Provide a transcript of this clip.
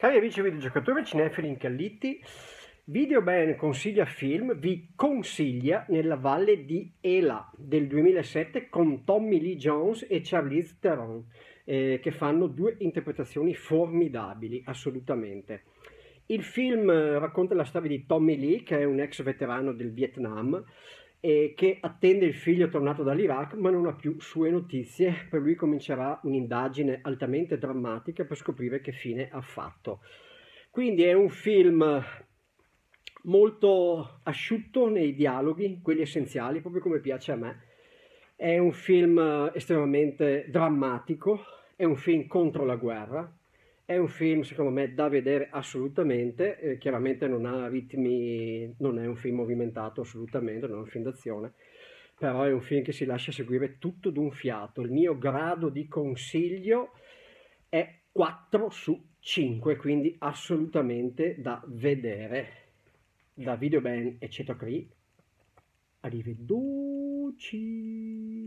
Cari amici videogiocatori cinefili incalliti, Videoban consiglia film, vi consiglia Nella valle di Ela del 2007 con Tommy Lee Jones e Charlize Theron eh, che fanno due interpretazioni formidabili, assolutamente. Il film eh, racconta la storia di Tommy Lee che è un ex veterano del Vietnam e che attende il figlio tornato dall'Iraq ma non ha più sue notizie. Per lui comincerà un'indagine altamente drammatica per scoprire che fine ha fatto. Quindi è un film molto asciutto nei dialoghi, quelli essenziali, proprio come piace a me. È un film estremamente drammatico, è un film contro la guerra, è un film, secondo me, da vedere assolutamente, eh, chiaramente non ha ritmi, non è un film movimentato assolutamente, non è un film d'azione, però è un film che si lascia seguire tutto d'un fiato. Il mio grado di consiglio è 4 su 5, quindi assolutamente da vedere. Da Videoban e Ceto Cree. Arrivederci!